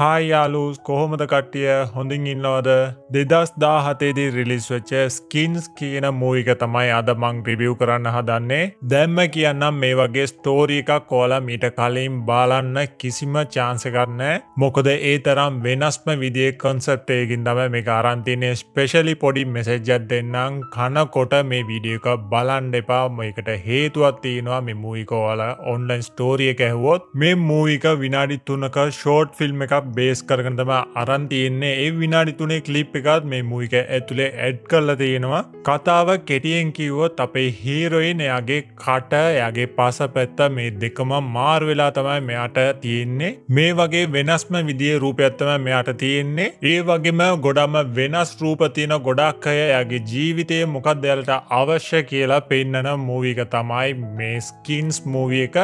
හායියාලූස් කොහොමද කට්ටිය හොඳින් ඉන්නවද දෙදස් දා හතේදී රිලිස් වෙච්ච ස්කින්ස් කියන මූවික තමයි අද මං ප්‍රිවියව් කරන්න හදන්නේ දැම්ම කියන්නම් මේ වගේ ස්තෝරී එකක් ඕලා මීට කලින් බාලන්න කිසිම චාන්සකරන මොකද ඒ තරම් වෙනස්ම විදිිය කොන්සර්ටයකින් තම මේ අරන්තිනය ස්පෙශලි පොඩි මෙසෙජ්ජත් දෙන්නම් කනකොට මේ විඩියක බලන්ඩ එපා මේකට හේතුවත් තියෙනවා මේ මූවිකෝල ඔන්ලයින් ස්ටෝරිය කැහුවොත් මේ මූවික විනාඩි තුනක ෂෝට් ෆිල්ම් එකක් බේස් කරගන තම අරන්තියන්නේ ඒ විනාඩි තුනේ කලිප් එකත් මේ මූයික ඇතුළේ ඇඩ් කරල තියෙනවා කතාව කෙටියෙන් කිව්වොත් අපේ හීරොයින් එයාගේ කට එයාගේ පස පැත්ත මේ දෙකම මාර් වෙලා තමයි මෙයාට තියෙන්නේ මේ වගේ වෙනස්ම විදිිය රූපයක්ත්තම මෙයාට තියෙන්නේ ඒ වගේම ගොඩම වෙනස් රූපතියන ගොඩක් අය ඇගේ ජීවිතය මොකක් දෙලට අවශ්‍ය කියලා පෙන්නන මූවික තමයි මේ ස්කින්ස් මූවිය එක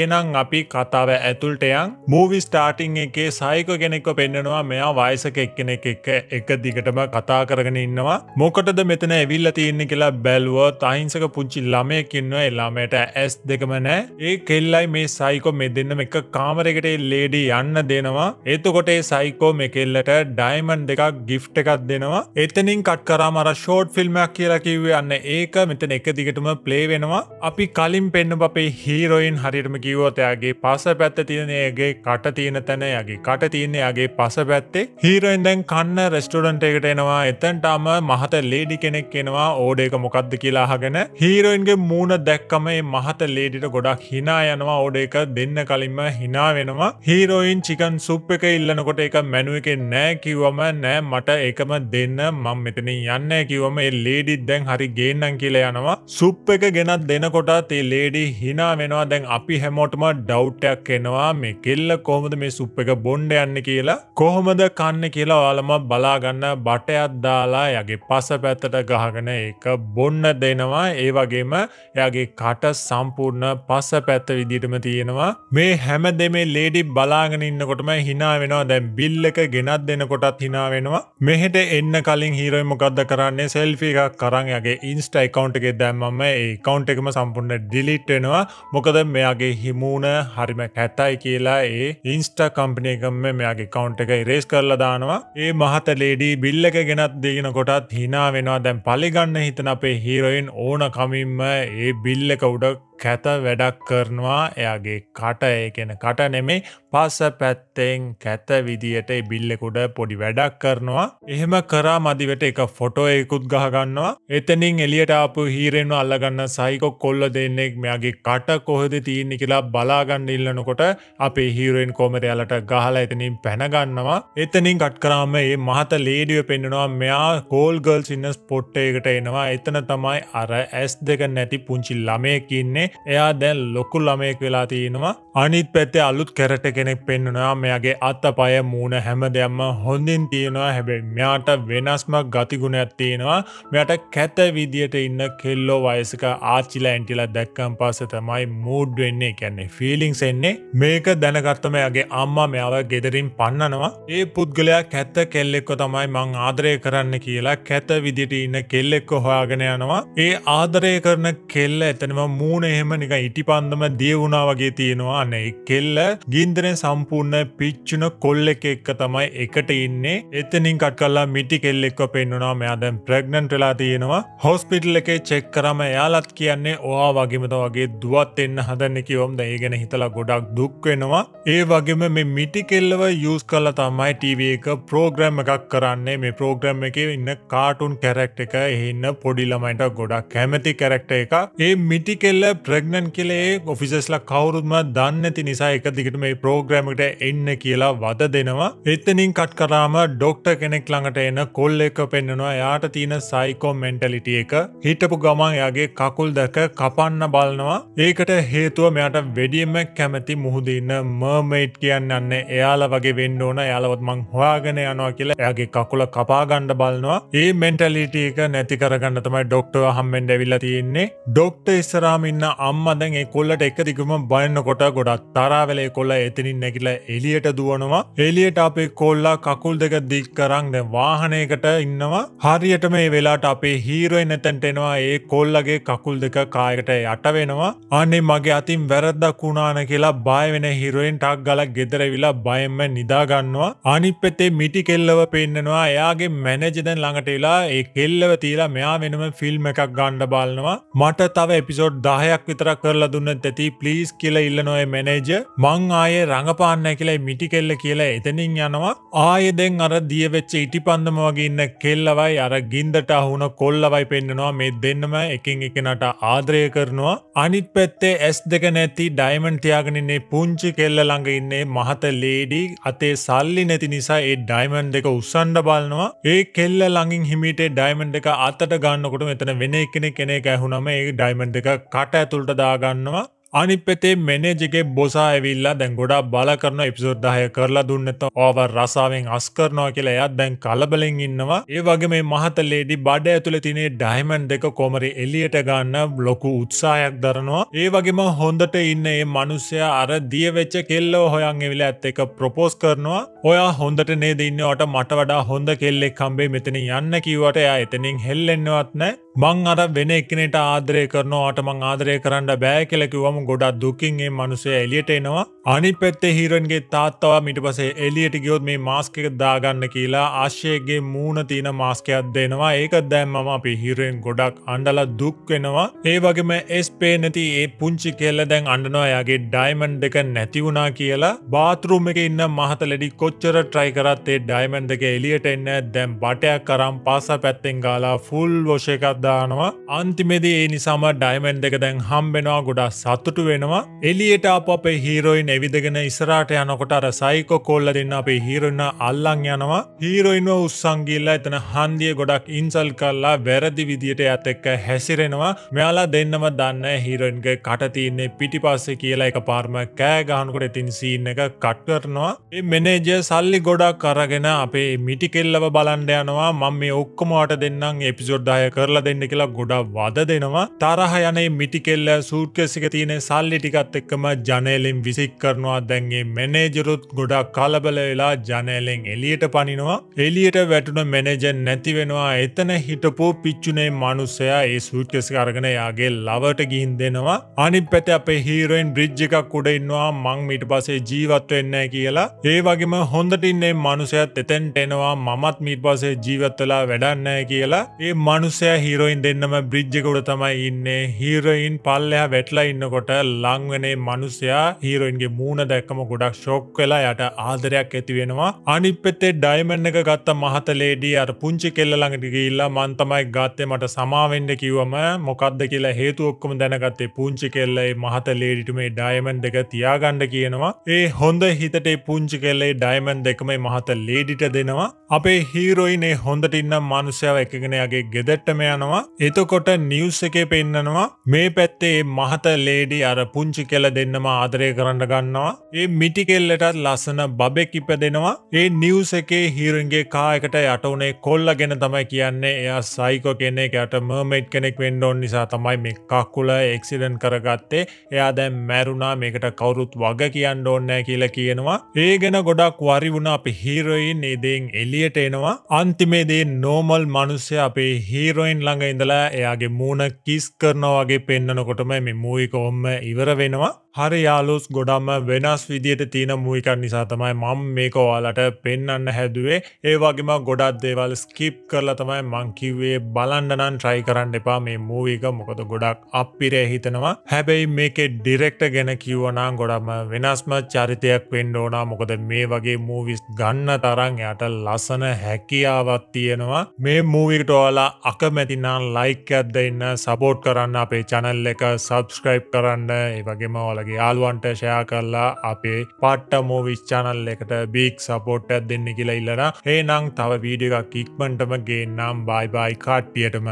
ඒනම් අපි කතාව ඇතුල්ටයන් මූවි ස්ටාටිං එකේ සයික නායක කෙනෙක්ව පෙන්න්නනවා මෙයා වයසක එක්කෙනෙක් එක එක දිගටම කතා කරගෙන ඉන්නවා මොකටද මෙතන ඇවිල්ල තියන්න කියලා බැලුවොත් අහිංසක පුංචි ළමයකින්ව එල්ලාමට ඇස් දෙකම නෑ ඒ කෙල්ලයි මේ සයිකෝ මෙ දෙන්නම එක කාමරෙකට ලේඩී යන්න දෙනවා එතකොට ඒ සයිකෝ මෙ කෙල්ලට ඩයිමන් දෙකක් ගිෆ්ට එකක් දෙනවා එතනින් කට්කරාමර ෂෝට් ෆිල්ම්මයක් කියලා කිව්වේ අන්න ඒක මෙතන එක දිගටම ප්ලේ වෙනවා අපි කලින් පෙන්න අපේ හීරෝයින් හරිටම කිවෝතයාගේ පස පැත්ත තියෙනයගේ කට තියෙන තැනයගේ කට තියන්නේ ගේ පස පැත්තේ හීරෙන් දැන් කන්න රෙස්ටෝරන්ට එකට එනවා එතැන්ටම මහත ලේඩි කෙනෙක් එෙනවා ඕඩේක මොකක්ද කියලාහගෙන හීරෝයින්ගේ මූුණ දැක්කම මහත ලේඩිට ගොඩක් හිනා යනවා ඕඩේක දෙන්න කලින්ම හිනා වෙනවා හීරෝයින් චිකන් සුප් එක ඉල්ලනකොට එක මැනුව එක නෑ කිවම නෑ මට එකම දෙන්න මං මෙතන යන්න කිවම ලේඩිත් දැන් හරි ගේන්නම් කියලා යනවා සුප් එක ගෙනත් දෙනකොට තේ ලේඩි හිනා වෙනවා දැන් අපි හැමෝටම ඩෞට්ටයක් එනවා මේ කෙල්ල කොහොමද මේ සුප් එක බොන්්ඩ යන්න කියලා කොහොමද කන්න කියලා ඔයාලමත් බලාගන්න බටයත් දාලා යගේ පස පැත්තට ගහගෙන ඒක බොන්න දෙනවා ඒ වගේම එයාගේ කට සම්පූර්ණ පස පැත්ත විදිටම තියෙනවා මේ හැම දෙමේ ලේඩි බලාගෙන ඉන්නකොටම හිනා වෙනවා දැන් බිල් එක ගෙනත් දෙනකොටත් හිනා වෙනවා මෙහෙට එන්න කලින් හීරෝයි මොකක්ද කරන්නේ සෙල්ෆි එකක් කරන් යගේ ඉන්ස්ට එකකවන්් එකෙ දැම්මම ඒ කවන්් එකම සම්පූර්ණ ඩිලිට් වෙනවා මොකද මෙයාගේ හිමුණ හරිම කැතයි කියලා ඒ ඉන්ස්ට කම්පිනයකම වෙලාම මෙයාගේ කවුන්් එක රේස් කරල දානවා ඒ මහත ලේඩී බිල්ල එක ගෙනත් දගෙන කොටත් හිනා වෙනවා දැන් පලිගන්න හිතන අපේ හිරොයින් ඕන කමින්ම ඒ බිල්ල එක උඩක් කැත වැඩක් කරනවා එයාගේ කට ඒකෙන කට නෙමේ පස පැත්තෙන් කැත විදියට බිල්ලෙකුඩ පොඩි වැඩක් කරනවා එහෙම කරා මදිවට එක ෆොටෝ එකකුත් ගහගන්නවා එතනින් එලියට ආපු හීරෙන්ව අල්ලගන්න සයිකො කොල්ල දෙන්නෙක් මෙයාගේ කට කොහොද තියන්න කියලා බලාගන්න ඉල්ලනකොට අපේ හීරෙන් කෝමරයාලට ගහලා එතනින් පැනගන්නවා එතනින් කට්කරාම ඒ මහත ලේඩිය පෙන්නවා මෙයා කෝල් ගල් සින්න ස්පොට්ට එකට එනවා එතන තමයි අර ඇස් දෙක නැති පුංචි ළමයකින්නේ එයා දැන් ලොකු ළමයෙක් වෙලා තියෙනවා අනිත් පැත්තේ අලුත් කරට කෙනෙක් පෙන්නුනවා මෙයාගේ අත්ත පය මූුණ හැම දෙයම්ම හොඳින් තියෙනවා හැබැයි මෙයාට වෙනස්ම ගතිගුණයක් තියෙනවා මෙයට කැත විදියට ඉන්න කෙල්ලෝ වයසක ආච්චිල ඇන්ටිලා දැක්කම් පස තමයි මූඩ් වෙන්නේ කැන්නේ ෆිලිංස් එන්නේ මේක දැනගත්තමයගේ අම්මා මෙයාව ගෙදරින් පන්නනවා ඒ පුද්ගලයා කැත්ත කෙල්ලෙක්කො තමයි මං ආදරය කරන්න කියලා කැත විදිට ඉන්න කෙල්ලෙක්කො හොයාගෙන යනවා ඒ ආදරය කරන කෙල්ල එතනම මූුණේ මෙහෙම නික ඉටි පන්දම දිය වුණා වගේ තියෙනවා අන්න කෙල්ල ගින්දරය සම්පූර්ණ පිච්චුන කොල්ල එක එක්ක තමයි එකට ඉන්නේ එතනින් කට් කල්ලා මිටි කෙල්ල එක්ව පෙන්නුනා මෙයාදැම් ප්‍රග්නන්ට වෙලා තියෙනවා හොස්පිටල් එකේ චෙක් කරම එයාලත් කියන්නේ ඕවා වගේමත වගේ දුවත් එන්න හදන්න කිවොම්ද ඒ ගැන හිතලා ගොඩක් දුක් වෙනවා ඒ වගේම මේ මිටි කෙල්ලව යස් කල්ලා තමයි ටව එක ප්‍රෝග්‍රම් එකක් කරන්නේ මේ ප්‍රෝග්‍රම් එක ඉන්න කාටුන් කැරෙක්් එක එහින්න පොඩිලමයිට ගොඩක් කැමති කැරෙක්ට එක ඒ මිටි කෙල්ල ක්‍රග්නන් කලේ ඔෆිසස්ල කවරුත්ම දන්න ඇති නිසා එක දිගට මේ ප්‍රෝග්‍රමට එන්න කියලා වද දෙනවා එත්තනින් කට් කරාම ඩොක්ට කෙනෙක් ළඟට එන කොල් එක පෙන්නවා යාට තියෙන සයිකෝ මෙන්ටලිටිය එක හිටපු ගමන් යාගේ කකුල් දැක කපන්න බලනවා ඒකට හේතුව මෙයාට වැඩියම කැමැති මුහුදන්න මර්මයිට් කියන්නන්න එයාල වගේ වෙන්න ඕන යාලවත් මං හොයාගෙන යනවා කියලා ඇගේ කකුල කපාගණ්ඩ බලනවා ඒ මෙන්ටලිටිය එක නැති කරගන්න තමයි ඩොක්ටව හම්මෙන්ඩ ඇවිල්ල තියෙන්නේ ඩොක්ට ඉස්සරාමින්න අම්මදැන් කොල්ලට එක දිකම බයන්න කොට ගොඩක් තරාවලේ කොල්ල එතනින් නැකිල එලියට දුවනවා එලියට අපේ කොල්ලා කකුල් දෙක දික් කරන්න දැ වාහනයකට ඉන්නවා හරියට මේ වෙලාට අපේ හීරුවයි නැතැන්ටෙනවා ඒ කොල්ලගේ කකුල් දෙක කායකට යට වෙනවා අනේ මගේ අතින් වැරද්දක් වුණාන කියලා බයවෙන හිරුවෙන් ටක් ගල ගෙදරවිලා බයම්ම නිදාගන්නවා අනිප්පෙතේ මිටි කෙල්ලව පෙන්න්නනවා එයාගේ මැනජදැන් ළඟට වෙලා ඒ කෙල්ලව තීලා මෙයා වෙනම ෆිල්ම් එකක් ගණ්ඩ බලනවා මට තව එපිසෝඩ් දාහයක් පැයක් විතරක් කරලා දුන්න ඇති ප්ලිස් කියල ඉල්ල නොය මැනේජ මං ආයේ රඟපාන්න කියලයි මිටි කෙල්ල කියලා එතනින් යනවා ආයෙදෙන් අර දියවෙච්ච ඉටි පන්දම වගේ ඉන්න කෙල්ලවයි අර ගින්දට අහුන කොල්ලවයි පෙන්න්නනවා මේ දෙන්නම එකින් එකනට ආදරය කරනවා අනිත් පැත්තේ ඇස් දෙක නැති ඩයිමන් තියාගෙනන්නේ පුංචි කෙල්ල ළඟ ඉන්නේ මහත ලේඩී අතේ සල්ලි නැති නිසා ඒ ඩයිමන්් දෙක උස්සන්ඩ බලනවා ඒ කෙල්ල ළඟින් හිමිට ඩයිමන්් එක අතට ගන්නකොට මෙතන වෙන එකන කෙනෙ ඇහුනම ඒ ඩයිමන්් එක කට ඇතුළට දාගන්නවා අනිපතේ මෙනේජගේ බොසා ඇවිල්ලා දැන් ගොඩා බල කරන එපිසෝඩ්දාහය කරලා දුන්නත ඕව රසාාවෙන් අස්කරනවා කියලා එයත් දැන් කලබලෙන් ඉන්නවා ඒ වගේ මේ මහතලේඩි බඩ ඇතුළ තිනේ ඩයිමන් දෙක කොමරි එලියට ගන්න ලොකු උත්සාහයක් දරනවා ඒ වගේම හොඳට ඉන්න ඒ මනුස්්‍යය අර දියවෙච්ච කෙල්ලෝ හොයන් එවිල ඇත් එක ප්‍රපෝස් කරනවා ඔයා හොඳට නේද ඉන්නවට මට වඩා හොඳ කෙල්ලෙක් කම්බේ මෙතන යන්න කිවට එයා එතනින් හෙල්ලෙන්නවත් නෑ මං අර වෙන එකනෙට ආදරය කරනවාට මං ආදරය කරන්න බෑ කෙලකිවම ගොඩක් දුකින්ගේ මනුසය එලියට එනවා අනි පැත්තේ හිරන්ගේ තාත්තවා මිට පසේ එලියට ගියොත් මේ මාස්කක දාගන්න කියලා ආශ්‍යයගේ මූුණතින මාස්කයක් දෙනවා ඒක දැම්මම අපි හිරෙන් ගොඩක් අන්ඩල දුක්වෙනවා ඒ වගේම එස්පේ නැති ඒ පුංචි කෙල්ල දැන් අඩනවා යාගේ ඩයිමන්් දෙක නැතිවුණා කියලා බාතරුම් එක ඉන්න මහතලෙඩි කොච්චර ට්‍රයි කරත්තේ ඩයිමන්් දෙක එලියට එන්න දැම් බටයක් කරම් පාස පැත්තෙන් ගාලා ෆුල් වෝෂයකක්ද දානවා අන්තිමේදී ඒ නිසාම ඩයිමන්් එක දැන් හම්බෙනවා ගොඩා සත්තුටු වෙනවා එලියට අප අපේ හීරෝයින් එවිදගෙන ඉස්රාට යනකොට අර සයිකෝ කොල්ල දෙන්න අපේ හීරන්න අල්ලං යනවා හීරෝයින්ව උත්සංගිල්ලා එතන හන්දිය ගොඩක් ඉන්සල් කල්ලා වැරදි විදියට ඇත එක්ක හැසිරෙනවා මෙයාලා දෙන්නම දන්න හීරෝයින්ගේ කටතින්නේ පිටි පස්සෙ කියලා එක පාර්ම කෑ ගහනකොට ඉතින් සීන් එක කට්කරනවා ඒ මෙනේජ සල්ලි ගොඩක් කරගෙන අපේ මිටි කෙල්ලව බලන්ඩ යනවා මම මේ ඔක්කොමට දෙන්නම් එපිසෝඩ්දාය කරලා දෙන්න කියලා ගොඩා වද දෙනවා තරහ යනේ මිටිකෙල්ල සූට්කෙසික තියෙන සල්ලි ටිකත් එක්කම ජනයලෙන් විසික් කරනවා දැන්ගේ මැනේජරුත් ගොඩා කලබල වෙලා ජනයලෙන් එලියට පනිනවා එලියට වැටුන මැනජන් නැතිවෙනවා එතන හිටපු පිච්චුනේ මනුස්සයා ඒ සූට්කෙසි අරගෙන යාගේ ලවට ගිහින් දෙනවා අනි පැත අපේ හීරෝයින් බ්‍රිජ් එකක් කුඩ ඉන්නවා මං මිට පසේ ජීවත් වෙන්න කියලා ඒ වගේම හොඳටින්නේ මනුසයත් එතැන්ට එනවා මමත් මිට පසේ ජීවත්තලා වැඩන්නෑ කියලා ඒ මනුසය හිර හීරෝයින් දෙන්නම බ්‍රිජ්ජකුට තමයි ඉන්නේ හීරොයින් පල්ලයා වැටලා ඉන්නකොට ලංවනේ මනුස්සයා හීරෝයින්ගේ මූුණ දැක්කම ගොඩක් ශෝක් වෙලා යට ආදරයක් ඇතිවෙනවා අනිපෙත්තේ ඩයිමන්න එක ගත්ත මහතලේඩී අර පුංචි කෙල්ල ළඟට ගිල්ලා මන්තමයි ගත්තේ මට සමාවෙන්ඩ කිවම මොකක්ද කියලා හේතු ඔක්කම දැනගත්තේ පුංචි කෙල්ලයි මහත ලේඩිටුමේ ඩයිමන් දෙක තියාගණ්ඩ කියනවා ඒ හොඳ හිතටේ පුංචි කෙල්ලේ ඩයිමන් දෙකමයි මහත ලේඩිට දෙනවා අපේ හීරෝයිනේ හොඳට ඉන්න මනුසයාව එකගෙනයාගේ ගෙදෙට්ටම යනවා යනවා එතකොට නිවස් එකේ පෙන්නනවා මේ පැත්තේ මහත ලේඩි අර පුංචි කෙල දෙන්නම ආදරය කරන්න ගන්නවා ඒ මිටිකෙල්ලටත් ලස්සන බබෙක් ඉප දෙනවා ඒ නිවස් එකේ හීරන්ගේ කායකට යටවනේ කොල්ල ගෙන තමයි කියන්නේ එයා සයිකෝ කෙනෙක් යට මර්මයිට් කෙනෙක් වෙන්ඩෝන් නිසා තමයි මේ කක්කුල එක්සිඩන් කරගත්තේ එයා දැම් මැරුණා මේකට කවුරුත් වග කියන්න ඕන්නෑ කියලා කියනවා ඒ ගැන ගොඩක් වරි වුණ අපි හීරොයින් ඒදෙන් එලියට එනවා අන්තිමේදේ නෝමල් මනුස්්‍ය අපේ හීරොයින් ළඟ ළඟ ඉඳලා එයාගේ මූුණ කිස් කරනවාගේ පෙන්න්නනකොටම මේ මූවික ඔොම්ම ඉවර වෙනවා හරි යාලුස් ගොඩම්ම වෙනස් විදියට තියෙන මූිකක් නිසා තමයි මං මේක ඔයාලට පෙන්න්න හැදුවේ ඒ වගේම ගොඩත් දේවල් ස්කිප් කරලා තමයි මංකිවේ බලන්නනන් ට්‍රයි කරන්න එපා මේ මූවික මොකද ගොඩක් අපිරේ හිතනවා හැබැයි මේකෙ ඩිරෙක්ට ගැන කිවනා ගොඩම වෙනස්ම චරිතයක් පෙන්ඩෝනා මොකද මේ වගේ මූවිස් ගන්න තරන් යට ලසන හැකියාවත් තියෙනවා මේ මූවිකට ඔයාලා අකමැතිනම් ලයික් ඇත්ද ඉන්න සපෝට් කරන්න අපේ චනල් එක සබස්ක්‍රයිබ් කරන්න ඒ වගේම ඔල ඔයාලගේ යාලුවන්ට ෂයා කරලා අපේ පට්ට මෝ විශ්චානල් එකට බික් සපෝට්ටත් දෙන්න කියලා ඉල්ලන ඒනං තව වීඩිය එකක් ඉක්මටම ගේන්නම් බයිබයි කාට්ටියටම